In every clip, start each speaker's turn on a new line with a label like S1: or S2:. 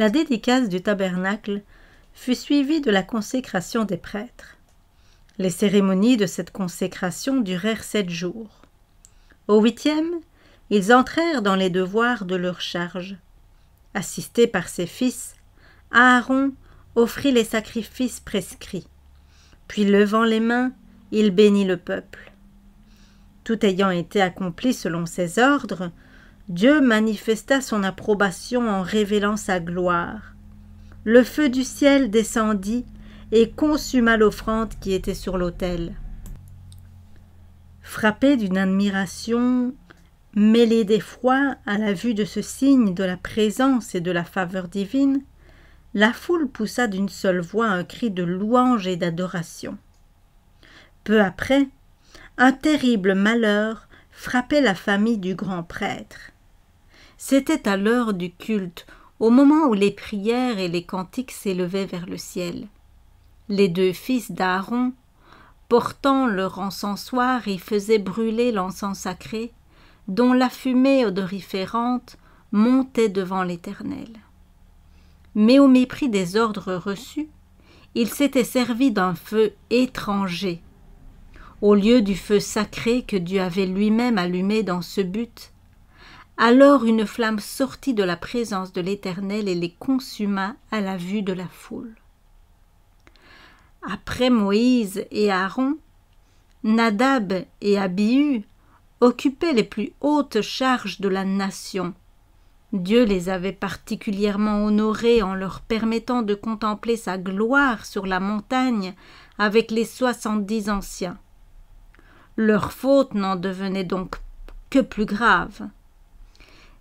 S1: la dédicace du tabernacle fut suivie de la consécration des prêtres. Les cérémonies de cette consécration durèrent sept jours. Au huitième, ils entrèrent dans les devoirs de leur charge. Assisté par ses fils, Aaron offrit les sacrifices prescrits. Puis, levant les mains, il bénit le peuple. Tout ayant été accompli selon ses ordres, Dieu manifesta son approbation en révélant sa gloire. Le feu du ciel descendit et consuma l'offrande qui était sur l'autel. Frappée d'une admiration mêlée d'effroi à la vue de ce signe de la présence et de la faveur divine, la foule poussa d'une seule voix un cri de louange et d'adoration. Peu après, un terrible malheur frappait la famille du grand prêtre. C'était à l'heure du culte, au moment où les prières et les cantiques s'élevaient vers le ciel. Les deux fils d'Aaron, portant leur encensoir y faisaient brûler l'encens sacré, dont la fumée odoriférante montait devant l'Éternel. Mais au mépris des ordres reçus, ils s'étaient servi d'un feu étranger. Au lieu du feu sacré que Dieu avait lui-même allumé dans ce but, alors une flamme sortit de la présence de l'Éternel et les consuma à la vue de la foule. Après Moïse et Aaron, Nadab et Abihu occupaient les plus hautes charges de la nation. Dieu les avait particulièrement honorés en leur permettant de contempler sa gloire sur la montagne avec les soixante-dix anciens. Leur faute n'en devenait donc que plus grave.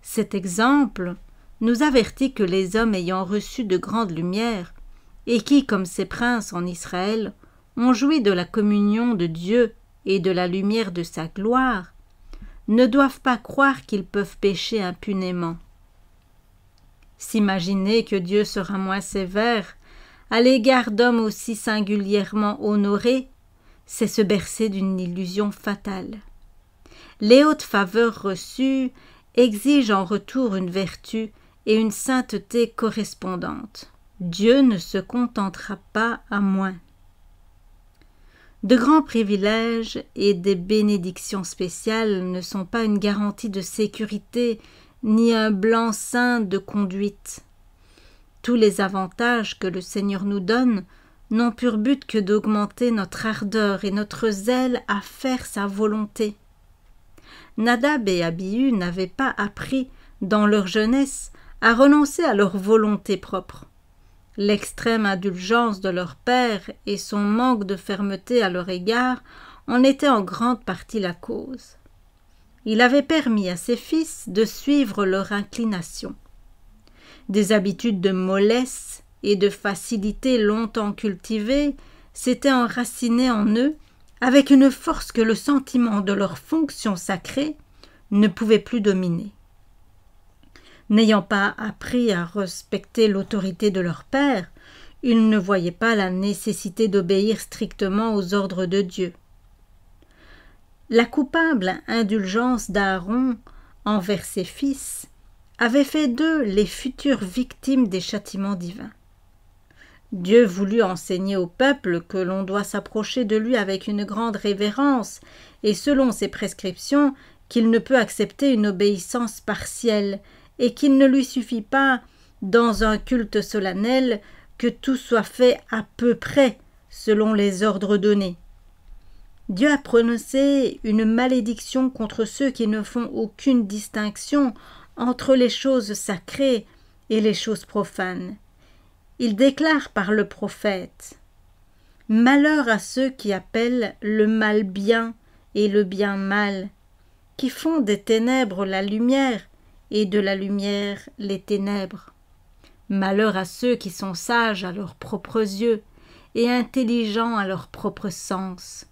S1: Cet exemple nous avertit que les hommes ayant reçu de grandes lumières, et qui, comme ces princes en Israël, ont joui de la communion de Dieu et de la lumière de sa gloire, ne doivent pas croire qu'ils peuvent pécher impunément. S'imaginer que Dieu sera moins sévère à l'égard d'hommes aussi singulièrement honorés, c'est se bercer d'une illusion fatale. Les hautes faveurs reçues exige en retour une vertu et une sainteté correspondantes. Dieu ne se contentera pas à moins. De grands privilèges et des bénédictions spéciales ne sont pas une garantie de sécurité ni un blanc-seing de conduite. Tous les avantages que le Seigneur nous donne n'ont pour but que d'augmenter notre ardeur et notre zèle à faire sa volonté. Nadab et Abihu n'avaient pas appris, dans leur jeunesse, à renoncer à leur volonté propre. L'extrême indulgence de leur père et son manque de fermeté à leur égard en étaient en grande partie la cause. Il avait permis à ses fils de suivre leur inclination. Des habitudes de mollesse et de facilité longtemps cultivées s'étaient enracinées en eux avec une force que le sentiment de leur fonction sacrée ne pouvait plus dominer. N'ayant pas appris à respecter l'autorité de leur père, ils ne voyaient pas la nécessité d'obéir strictement aux ordres de Dieu. La coupable indulgence d'Aaron envers ses fils avait fait d'eux les futures victimes des châtiments divins. Dieu voulut enseigner au peuple que l'on doit s'approcher de lui avec une grande révérence, et selon ses prescriptions, qu'il ne peut accepter une obéissance partielle, et qu'il ne lui suffit pas, dans un culte solennel, que tout soit fait à peu près, selon les ordres donnés. Dieu a prononcé une malédiction contre ceux qui ne font aucune distinction entre les choses sacrées et les choses profanes il déclare par le prophète Malheur à ceux qui appellent le mal bien et le bien mal, qui font des ténèbres la lumière et de la lumière les ténèbres. Malheur à ceux qui sont sages à leurs propres yeux et intelligents à leur propre sens,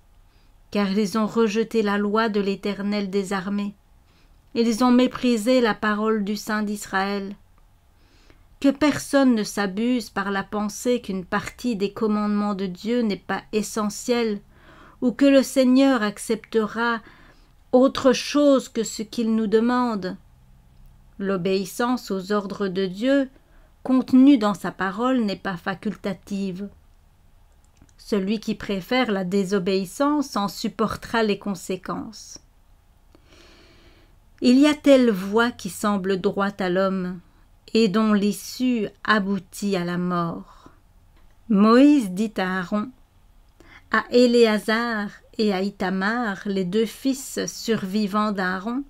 S1: car ils ont rejeté la loi de l'Éternel des armées. Ils ont méprisé la parole du Saint d'Israël que personne ne s'abuse par la pensée qu'une partie des commandements de Dieu n'est pas essentielle, ou que le Seigneur acceptera autre chose que ce qu'il nous demande. L'obéissance aux ordres de Dieu, contenue dans sa parole, n'est pas facultative. Celui qui préfère la désobéissance en supportera les conséquences. Il y a telle voie qui semble droite à l'homme, et dont l'issue aboutit à la mort. Moïse dit à Aaron, à Éléazar et à Itamar, les deux fils survivants d'Aaron,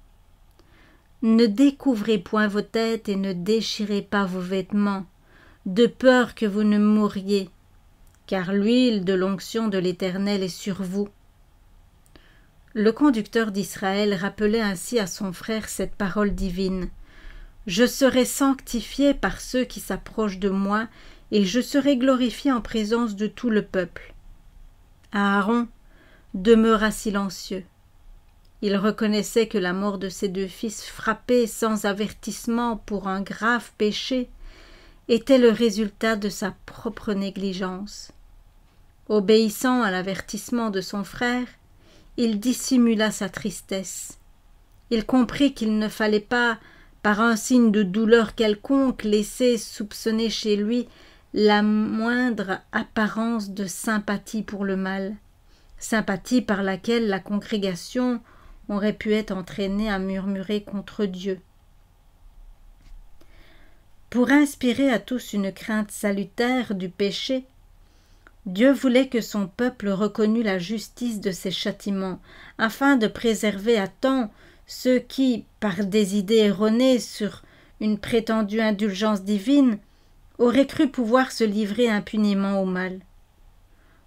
S1: ne découvrez point vos têtes et ne déchirez pas vos vêtements, de peur que vous ne mouriez, car l'huile de l'onction de l'Éternel est sur vous. Le conducteur d'Israël rappelait ainsi à son frère cette parole divine. Je serai sanctifié par ceux qui s'approchent de moi, et je serai glorifié en présence de tout le peuple. Aaron demeura silencieux. Il reconnaissait que la mort de ses deux fils frappés sans avertissement pour un grave péché était le résultat de sa propre négligence. Obéissant à l'avertissement de son frère, il dissimula sa tristesse. Il comprit qu'il ne fallait pas par un signe de douleur quelconque, laisser soupçonner chez lui la moindre apparence de sympathie pour le mal, sympathie par laquelle la congrégation aurait pu être entraînée à murmurer contre Dieu. Pour inspirer à tous une crainte salutaire du péché, Dieu voulait que son peuple reconnût la justice de ses châtiments, afin de préserver à temps ceux qui, par des idées erronées sur une prétendue indulgence divine, auraient cru pouvoir se livrer impunément au mal.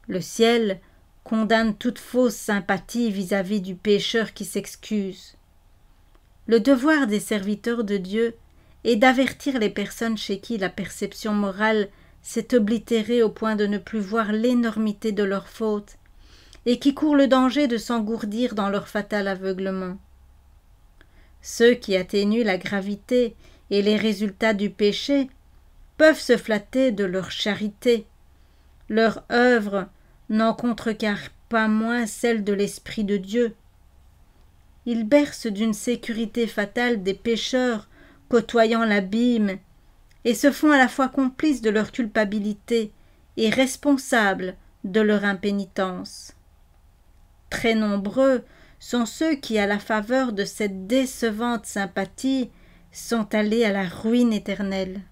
S1: Le ciel condamne toute fausse sympathie vis-à-vis du pécheur qui s'excuse. Le devoir des serviteurs de Dieu est d'avertir les personnes chez qui la perception morale s'est oblitérée au point de ne plus voir l'énormité de leur faute et qui courent le danger de s'engourdir dans leur fatal aveuglement. Ceux qui atténuent la gravité et les résultats du péché peuvent se flatter de leur charité. Leur œuvre n'en contrecarre pas moins celle de l'Esprit de Dieu. Ils bercent d'une sécurité fatale des pécheurs côtoyant l'abîme et se font à la fois complices de leur culpabilité et responsables de leur impénitence. Très nombreux sont ceux qui, à la faveur de cette décevante sympathie, sont allés à la ruine éternelle.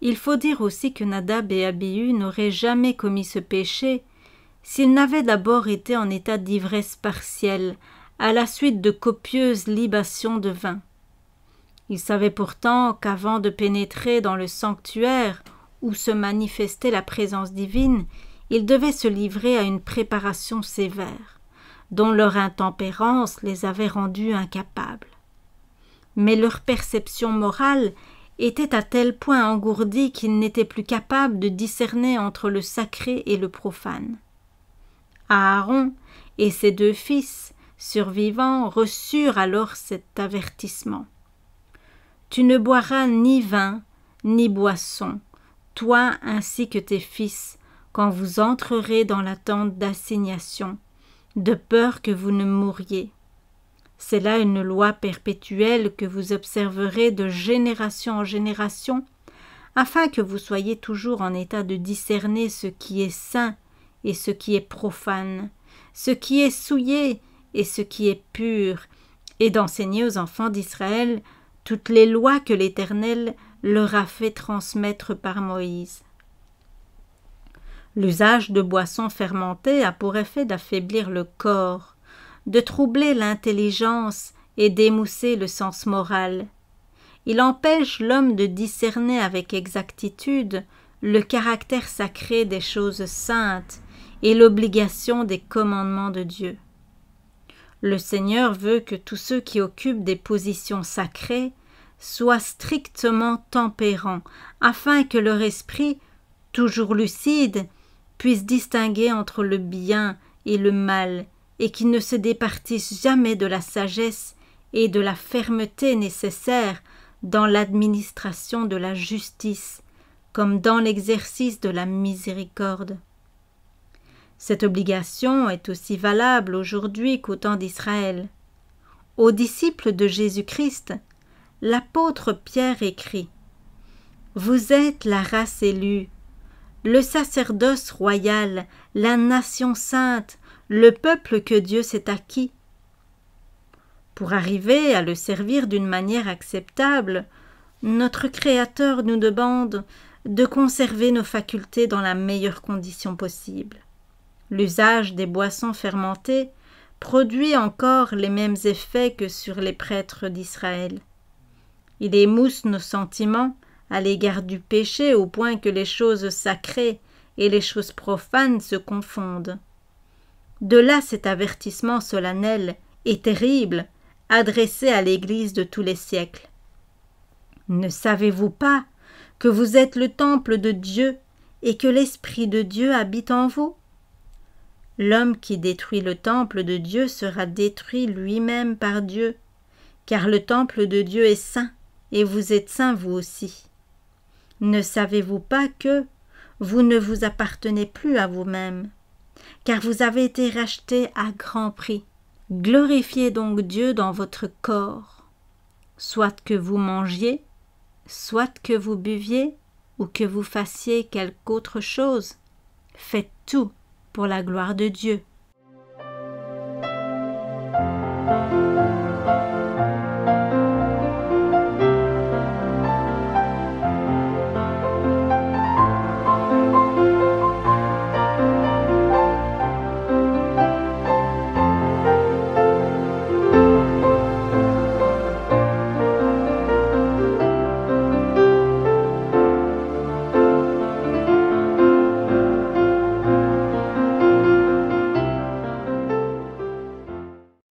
S1: Il faut dire aussi que Nadab et Abihu n'auraient jamais commis ce péché s'ils n'avaient d'abord été en état d'ivresse partielle, à la suite de copieuses libations de vin. Ils savaient pourtant qu'avant de pénétrer dans le sanctuaire où se manifestait la présence divine, ils devaient se livrer à une préparation sévère dont leur intempérance les avait rendus incapables. Mais leur perception morale était à tel point engourdie qu'ils n'étaient plus capables de discerner entre le sacré et le profane. Aaron et ses deux fils, survivants, reçurent alors cet avertissement. Tu ne boiras ni vin, ni boisson, toi ainsi que tes fils, quand vous entrerez dans la tente d'assignation, de peur que vous ne mouriez. C'est là une loi perpétuelle que vous observerez de génération en génération, afin que vous soyez toujours en état de discerner ce qui est saint et ce qui est profane, ce qui est souillé et ce qui est pur, et d'enseigner aux enfants d'Israël toutes les lois que l'Éternel leur a fait transmettre par Moïse. L'usage de boissons fermentées a pour effet d'affaiblir le corps, de troubler l'intelligence et d'émousser le sens moral. Il empêche l'homme de discerner avec exactitude le caractère sacré des choses saintes et l'obligation des commandements de Dieu. Le Seigneur veut que tous ceux qui occupent des positions sacrées soient strictement tempérants, afin que leur esprit, toujours lucide puissent distinguer entre le bien et le mal, et qui ne se départissent jamais de la sagesse et de la fermeté nécessaires dans l'administration de la justice, comme dans l'exercice de la miséricorde. Cette obligation est aussi valable aujourd'hui qu'au temps d'Israël. Aux disciples de Jésus-Christ, l'apôtre Pierre écrit Vous êtes la race élue, le sacerdoce royal, la nation sainte, le peuple que Dieu s'est acquis. Pour arriver à le servir d'une manière acceptable, notre Créateur nous demande de conserver nos facultés dans la meilleure condition possible. L'usage des boissons fermentées produit encore les mêmes effets que sur les prêtres d'Israël. Il émousse nos sentiments, à l'égard du péché au point que les choses sacrées et les choses profanes se confondent. De là cet avertissement solennel et terrible adressé à l'Église de tous les siècles. Ne savez-vous pas que vous êtes le temple de Dieu et que l'Esprit de Dieu habite en vous L'homme qui détruit le temple de Dieu sera détruit lui-même par Dieu, car le temple de Dieu est saint, et vous êtes saint vous aussi. Ne savez-vous pas que vous ne vous appartenez plus à vous-même, car vous avez été racheté à grand prix. Glorifiez donc Dieu dans votre corps, soit que vous mangiez, soit que vous buviez, ou que vous fassiez quelque autre chose. Faites tout pour la gloire de Dieu.